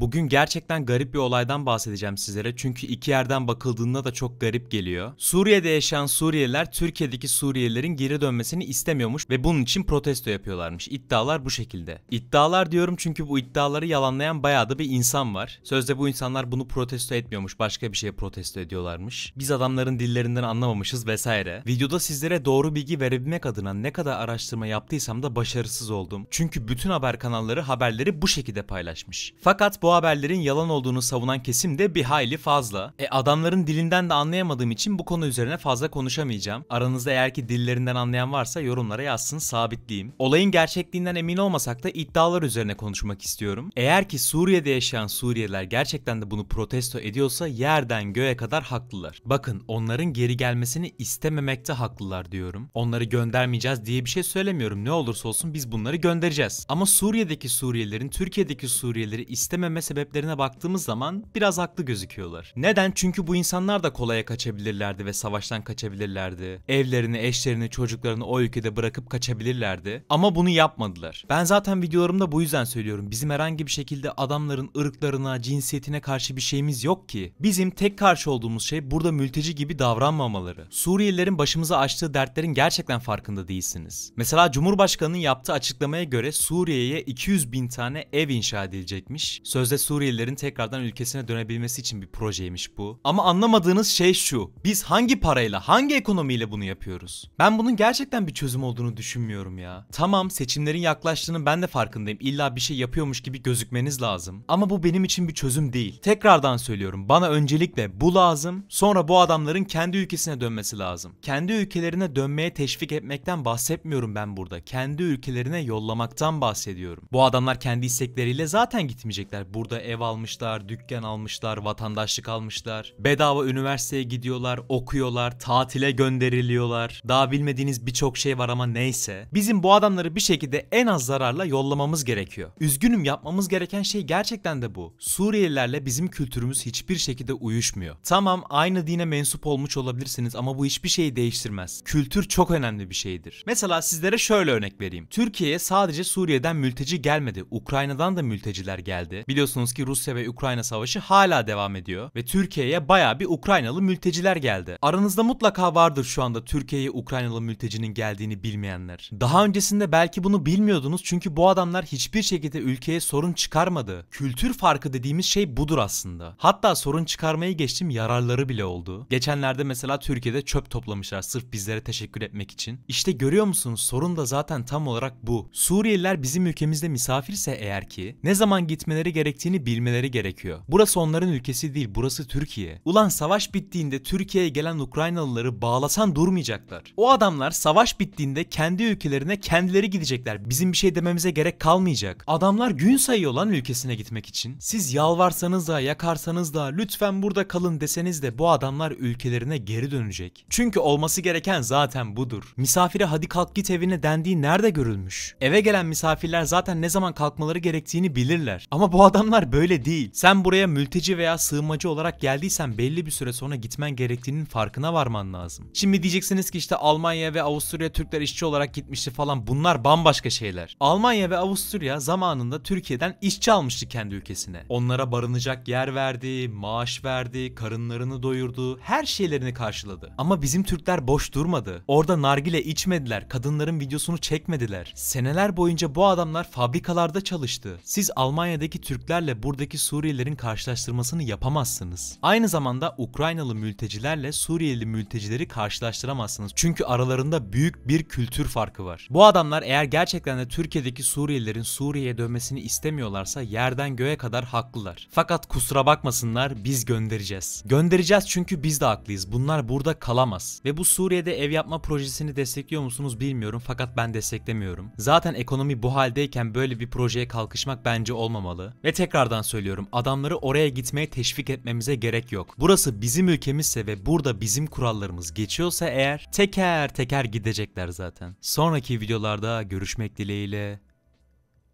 Bugün gerçekten garip bir olaydan bahsedeceğim sizlere çünkü iki yerden bakıldığında da çok garip geliyor. Suriye'de yaşayan Suriyeliler Türkiye'deki Suriyelilerin geri dönmesini istemiyormuş ve bunun için protesto yapıyorlarmış. İddialar bu şekilde. İddialar diyorum çünkü bu iddiaları yalanlayan bayağı da bir insan var. Sözde bu insanlar bunu protesto etmiyormuş başka bir şeye protesto ediyorlarmış. Biz adamların dillerinden anlamamışız vesaire. Videoda sizlere doğru bilgi verebilmek adına ne kadar araştırma yaptıysam da başarısız oldum. Çünkü bütün haber kanalları haberleri bu şekilde paylaşmış. Fakat bu bu haberlerin yalan olduğunu savunan kesim de bir hayli fazla. E adamların dilinden de anlayamadığım için bu konu üzerine fazla konuşamayacağım. Aranızda eğer ki dillerinden anlayan varsa yorumlara yazsın sabitleyeyim. Olayın gerçekliğinden emin olmasak da iddialar üzerine konuşmak istiyorum. Eğer ki Suriye'de yaşayan Suriyeliler gerçekten de bunu protesto ediyorsa yerden göğe kadar haklılar. Bakın onların geri gelmesini istememekte haklılar diyorum. Onları göndermeyeceğiz diye bir şey söylemiyorum. Ne olursa olsun biz bunları göndereceğiz. Ama Suriye'deki Suriyelilerin Türkiye'deki Suriyelileri istememe etkilenme sebeplerine baktığımız zaman biraz haklı gözüküyorlar. Neden? Çünkü bu insanlar da kolaya kaçabilirlerdi ve savaştan kaçabilirlerdi. Evlerini, eşlerini, çocuklarını o ülkede bırakıp kaçabilirlerdi. Ama bunu yapmadılar. Ben zaten videolarımda bu yüzden söylüyorum. Bizim herhangi bir şekilde adamların ırklarına, cinsiyetine karşı bir şeyimiz yok ki. Bizim tek karşı olduğumuz şey burada mülteci gibi davranmamaları. Suriyelilerin başımıza açtığı dertlerin gerçekten farkında değilsiniz. Mesela Cumhurbaşkanı'nın yaptığı açıklamaya göre Suriye'ye 200 bin tane ev inşa edilecekmiş. Söz Sözde Suriyelilerin tekrardan ülkesine dönebilmesi için bir projeymiş bu. Ama anlamadığınız şey şu. Biz hangi parayla, hangi ekonomiyle bunu yapıyoruz? Ben bunun gerçekten bir çözüm olduğunu düşünmüyorum ya. Tamam seçimlerin yaklaştığını ben de farkındayım. İlla bir şey yapıyormuş gibi gözükmeniz lazım. Ama bu benim için bir çözüm değil. Tekrardan söylüyorum. Bana öncelikle bu lazım. Sonra bu adamların kendi ülkesine dönmesi lazım. Kendi ülkelerine dönmeye teşvik etmekten bahsetmiyorum ben burada. Kendi ülkelerine yollamaktan bahsediyorum. Bu adamlar kendi istekleriyle zaten gitmeyecekler. Burada ev almışlar, dükkan almışlar, vatandaşlık almışlar. Bedava üniversiteye gidiyorlar, okuyorlar, tatile gönderiliyorlar. Daha bilmediğiniz birçok şey var ama neyse. Bizim bu adamları bir şekilde en az zararla yollamamız gerekiyor. Üzgünüm yapmamız gereken şey gerçekten de bu. Suriyelilerle bizim kültürümüz hiçbir şekilde uyuşmuyor. Tamam aynı dine mensup olmuş olabilirsiniz ama bu hiçbir şeyi değiştirmez. Kültür çok önemli bir şeydir. Mesela sizlere şöyle örnek vereyim. Türkiye'ye sadece Suriye'den mülteci gelmedi. Ukrayna'dan da mülteciler geldi. Biliyorsunuz biliyorsunuz ki Rusya ve Ukrayna savaşı hala devam ediyor ve Türkiye'ye baya bir Ukraynalı mülteciler geldi. Aranızda mutlaka vardır şu anda Türkiye'ye Ukraynalı mültecinin geldiğini bilmeyenler. Daha öncesinde belki bunu bilmiyordunuz çünkü bu adamlar hiçbir şekilde ülkeye sorun çıkarmadı. Kültür farkı dediğimiz şey budur aslında. Hatta sorun çıkarmayı geçtim yararları bile oldu. Geçenlerde mesela Türkiye'de çöp toplamışlar sırf bizlere teşekkür etmek için. İşte görüyor musunuz sorun da zaten tam olarak bu. Suriyeliler bizim ülkemizde misafirse eğer ki ne zaman gitmeleri gerektiğini gerektiğini bilmeleri gerekiyor. Burası onların ülkesi değil, burası Türkiye. Ulan savaş bittiğinde Türkiye'ye gelen Ukraynalıları bağlasan durmayacaklar. O adamlar savaş bittiğinde kendi ülkelerine kendileri gidecekler. Bizim bir şey dememize gerek kalmayacak. Adamlar gün sayıyor lan ülkesine gitmek için. Siz yalvarsanız da yakarsanız da lütfen burada kalın deseniz de bu adamlar ülkelerine geri dönecek. Çünkü olması gereken zaten budur. Misafire hadi kalk git evine dendiği nerede görülmüş? Eve gelen misafirler zaten ne zaman kalkmaları gerektiğini bilirler. Ama bu adam adamlar böyle değil. Sen buraya mülteci veya sığınmacı olarak geldiysen belli bir süre sonra gitmen gerektiğinin farkına varman lazım. Şimdi diyeceksiniz ki işte Almanya ve Avusturya Türkler işçi olarak gitmişti falan bunlar bambaşka şeyler. Almanya ve Avusturya zamanında Türkiye'den işçi almıştı kendi ülkesine. Onlara barınacak yer verdi, maaş verdi, karınlarını doyurdu, her şeylerini karşıladı. Ama bizim Türkler boş durmadı. Orada nargile içmediler, kadınların videosunu çekmediler. Seneler boyunca bu adamlar fabrikalarda çalıştı. Siz Almanya'daki Türkler Türklerle buradaki Suriyelilerin karşılaştırmasını yapamazsınız. Aynı zamanda Ukraynalı mültecilerle Suriyeli mültecileri karşılaştıramazsınız. Çünkü aralarında büyük bir kültür farkı var. Bu adamlar eğer gerçekten de Türkiye'deki Suriyelilerin Suriye'ye dönmesini istemiyorlarsa yerden göğe kadar haklılar. Fakat kusura bakmasınlar biz göndereceğiz. Göndereceğiz çünkü biz de haklıyız. Bunlar burada kalamaz. Ve bu Suriye'de ev yapma projesini destekliyor musunuz bilmiyorum fakat ben desteklemiyorum. Zaten ekonomi bu haldeyken böyle bir projeye kalkışmak bence olmamalı. Ve tekrardan söylüyorum. Adamları oraya gitmeye teşvik etmemize gerek yok. Burası bizim ülkemizse ve burada bizim kurallarımız geçiyorsa eğer teker teker gidecekler zaten. Sonraki videolarda görüşmek dileğiyle.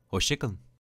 Hoşçakalın.